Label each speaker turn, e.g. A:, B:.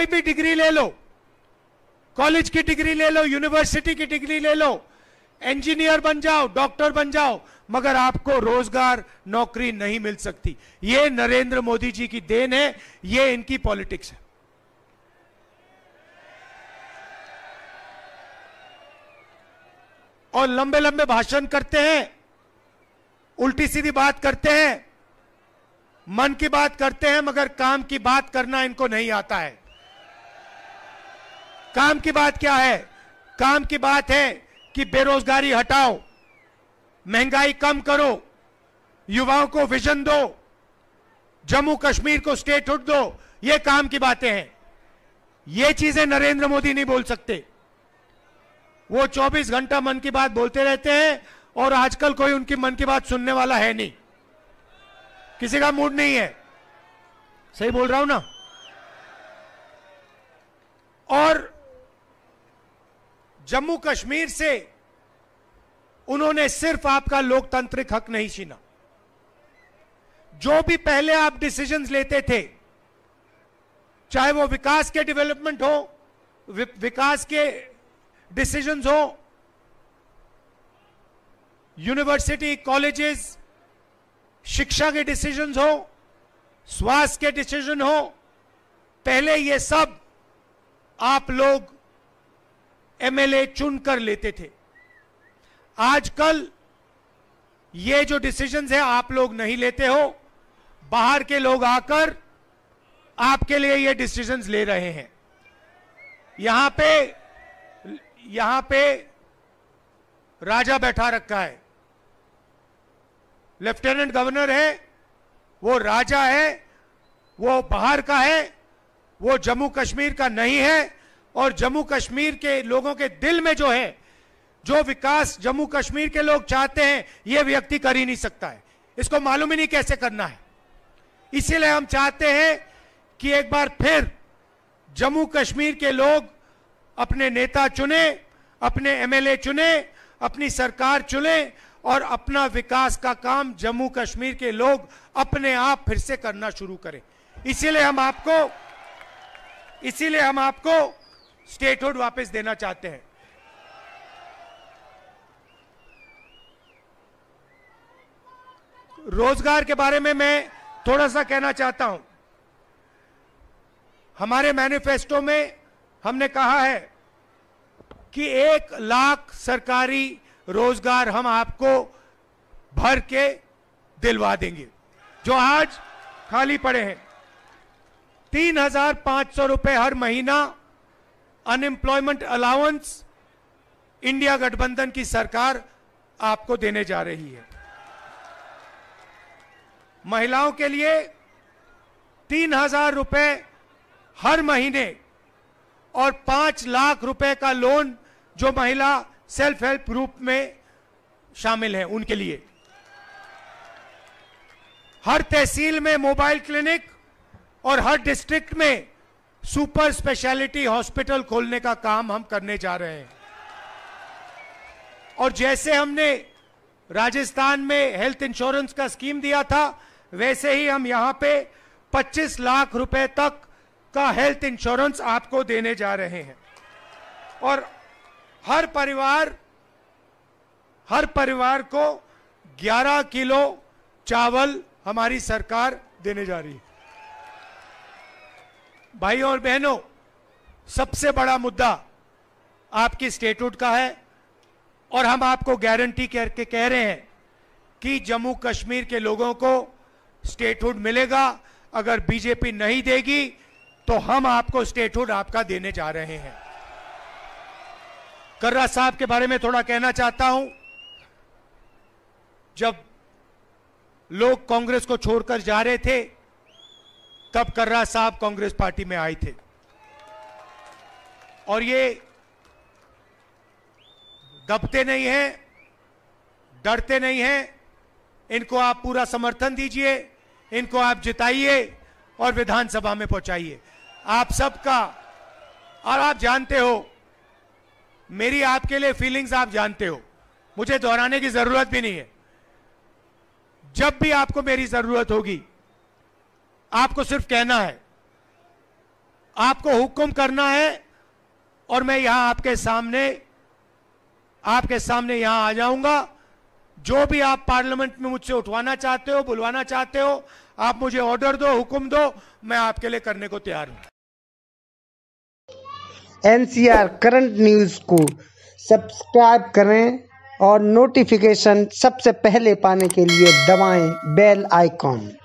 A: कोई भी डिग्री ले लो कॉलेज की डिग्री ले लो यूनिवर्सिटी की डिग्री ले लो इंजीनियर बन जाओ डॉक्टर बन जाओ मगर आपको रोजगार नौकरी नहीं मिल सकती ये नरेंद्र मोदी जी की देन है ये इनकी पॉलिटिक्स है और लंबे लंबे भाषण करते हैं उल्टी सीधी बात करते हैं मन की बात करते हैं मगर काम की बात करना इनको नहीं आता है काम की बात क्या है काम की बात है कि बेरोजगारी हटाओ महंगाई कम करो युवाओं को विजन दो जम्मू कश्मीर को स्टेटहुड दो ये काम की बातें हैं ये चीजें नरेंद्र मोदी नहीं बोल सकते वो 24 घंटा मन की बात बोलते रहते हैं और आजकल कोई उनकी मन की बात सुनने वाला है नहीं किसी का मूड नहीं है सही बोल रहा हूं ना और जम्मू कश्मीर से उन्होंने सिर्फ आपका लोकतांत्रिक हक नहीं छीना जो भी पहले आप डिसीजंस लेते थे चाहे वो विकास के डेवलपमेंट हो विकास के डिसीजंस हो यूनिवर्सिटी कॉलेजेस शिक्षा के डिसीजंस हो स्वास्थ्य के डिसीजन हो पहले ये सब आप लोग एमएलए चुन कर लेते थे आजकल ये जो डिसीजंस है आप लोग नहीं लेते हो बाहर के लोग आकर आपके लिए ये डिसीजंस ले रहे हैं यहां पे यहां पे राजा बैठा रखा है लेफ्टिनेंट गवर्नर है वो राजा है वो बाहर का है वो जम्मू कश्मीर का नहीं है और जम्मू कश्मीर के लोगों के दिल में जो है जो विकास जम्मू कश्मीर के लोग चाहते हैं ये व्यक्ति कर ही नहीं सकता है इसको मालूम ही नहीं कैसे करना है इसीलिए हम चाहते हैं कि एक बार फिर जम्मू कश्मीर के लोग अपने नेता चुने अपने एमएलए चुने अपनी सरकार चुने और अपना विकास का काम जम्मू कश्मीर के लोग अपने आप फिर से करना शुरू करें इसीलिए हम आपको इसीलिए हम आपको स्टेटहुड वापस देना चाहते हैं रोजगार के बारे में मैं थोड़ा सा कहना चाहता हूं हमारे मैनिफेस्टो में हमने कहा है कि एक लाख सरकारी रोजगार हम आपको भर के दिलवा देंगे जो आज खाली पड़े हैं तीन हजार पांच सौ रुपए हर महीना अनएम्प्लॉयमेंट अलाउंस इंडिया गठबंधन की सरकार आपको देने जा रही है महिलाओं के लिए तीन हजार रुपए हर महीने और पांच लाख रुपए का लोन जो महिला सेल्फ हेल्प ग्रुप में शामिल है उनके लिए हर तहसील में मोबाइल क्लिनिक और हर डिस्ट्रिक्ट में सुपर स्पेशलिटी हॉस्पिटल खोलने का काम हम करने जा रहे हैं और जैसे हमने राजस्थान में हेल्थ इंश्योरेंस का स्कीम दिया था वैसे ही हम यहां पे 25 लाख रुपए तक का हेल्थ इंश्योरेंस आपको देने जा रहे हैं और हर परिवार हर परिवार को 11 किलो चावल हमारी सरकार देने जा रही है भाई और बहनों सबसे बड़ा मुद्दा आपकी स्टेटहुड का है और हम आपको गारंटी करके कह रहे हैं कि जम्मू कश्मीर के लोगों को स्टेटहुड मिलेगा अगर बीजेपी नहीं देगी तो हम आपको स्टेटहुड आपका देने जा रहे हैं कर्रा साहब के बारे में थोड़ा कहना चाहता हूं जब लोग कांग्रेस को छोड़कर जा रहे थे तब कर्रा साहब कांग्रेस पार्टी में आए थे और ये दबते नहीं हैं डरते नहीं हैं इनको आप पूरा समर्थन दीजिए इनको आप जिताइए और विधानसभा में पहुंचाइए आप सबका और आप जानते हो मेरी आपके लिए फीलिंग्स आप जानते हो मुझे दोहराने की जरूरत भी नहीं है जब भी आपको मेरी जरूरत होगी आपको सिर्फ कहना है आपको हुक्म करना है और मैं यहां आपके सामने आपके सामने यहां आ जाऊंगा जो भी आप पार्लियामेंट में मुझसे उठवाना चाहते हो बुलवाना चाहते हो आप मुझे ऑर्डर दो हुक्म दो मैं आपके लिए करने को तैयार हूं एनसीआर करंट न्यूज को सब्सक्राइब करें और नोटिफिकेशन सबसे पहले पाने के लिए दबाएं बेल आइकॉन